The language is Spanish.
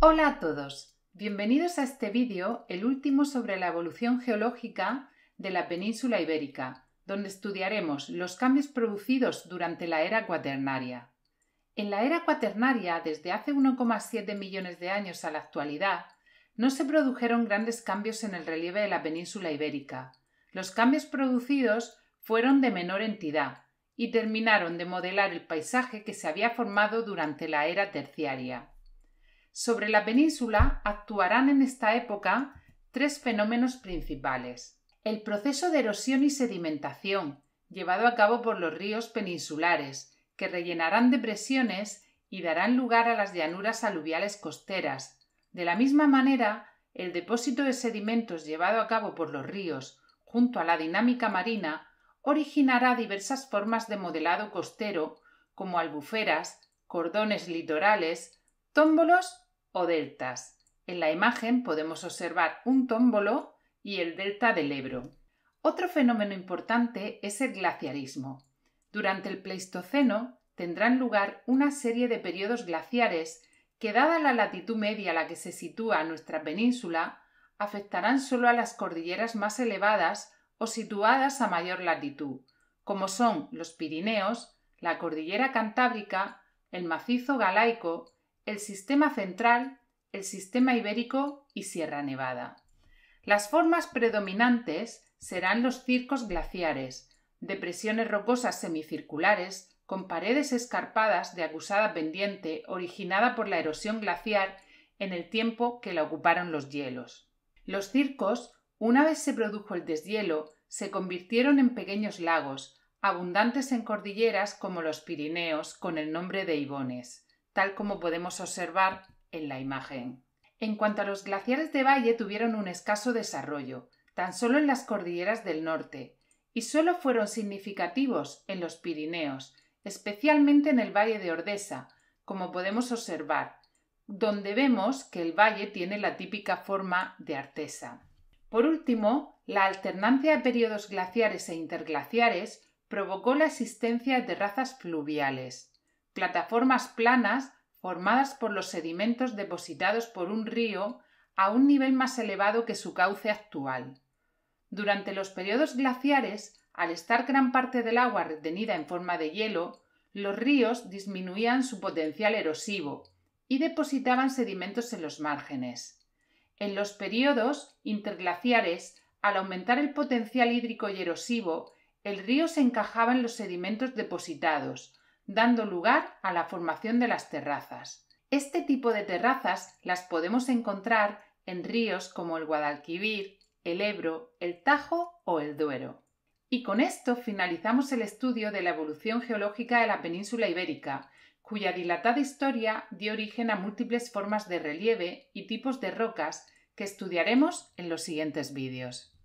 Hola a todos, bienvenidos a este vídeo, el último sobre la evolución geológica de la península ibérica, donde estudiaremos los cambios producidos durante la era cuaternaria. En la era cuaternaria, desde hace 1,7 millones de años a la actualidad, no se produjeron grandes cambios en el relieve de la península ibérica. Los cambios producidos fueron de menor entidad, y terminaron de modelar el paisaje que se había formado durante la era terciaria. Sobre la península actuarán en esta época tres fenómenos principales. El proceso de erosión y sedimentación, llevado a cabo por los ríos peninsulares, que rellenarán depresiones y darán lugar a las llanuras aluviales costeras. De la misma manera, el depósito de sedimentos llevado a cabo por los ríos, junto a la dinámica marina, originará diversas formas de modelado costero, como albuferas, cordones litorales, tómbolos o deltas. En la imagen podemos observar un tómbolo y el delta del Ebro. Otro fenómeno importante es el glaciarismo. Durante el Pleistoceno tendrán lugar una serie de periodos glaciares que, dada la latitud media a la que se sitúa nuestra península, afectarán solo a las cordilleras más elevadas o situadas a mayor latitud, como son los Pirineos, la cordillera Cantábrica, el macizo galaico, el sistema central, el sistema ibérico y Sierra Nevada. Las formas predominantes serán los circos glaciares, depresiones rocosas semicirculares con paredes escarpadas de acusada pendiente originada por la erosión glaciar en el tiempo que la ocuparon los hielos. Los circos una vez se produjo el deshielo, se convirtieron en pequeños lagos, abundantes en cordilleras como los Pirineos, con el nombre de Ibones, tal como podemos observar en la imagen. En cuanto a los glaciares de valle tuvieron un escaso desarrollo, tan solo en las cordilleras del norte, y solo fueron significativos en los Pirineos, especialmente en el valle de Ordesa, como podemos observar, donde vemos que el valle tiene la típica forma de artesa. Por último, la alternancia de periodos glaciares e interglaciares provocó la existencia de terrazas fluviales, plataformas planas formadas por los sedimentos depositados por un río a un nivel más elevado que su cauce actual. Durante los periodos glaciares, al estar gran parte del agua retenida en forma de hielo, los ríos disminuían su potencial erosivo y depositaban sedimentos en los márgenes. En los periodos interglaciares, al aumentar el potencial hídrico y erosivo, el río se encajaba en los sedimentos depositados, dando lugar a la formación de las terrazas. Este tipo de terrazas las podemos encontrar en ríos como el Guadalquivir, el Ebro, el Tajo o el Duero. Y con esto finalizamos el estudio de la evolución geológica de la península ibérica, cuya dilatada historia dio origen a múltiples formas de relieve y tipos de rocas que estudiaremos en los siguientes vídeos.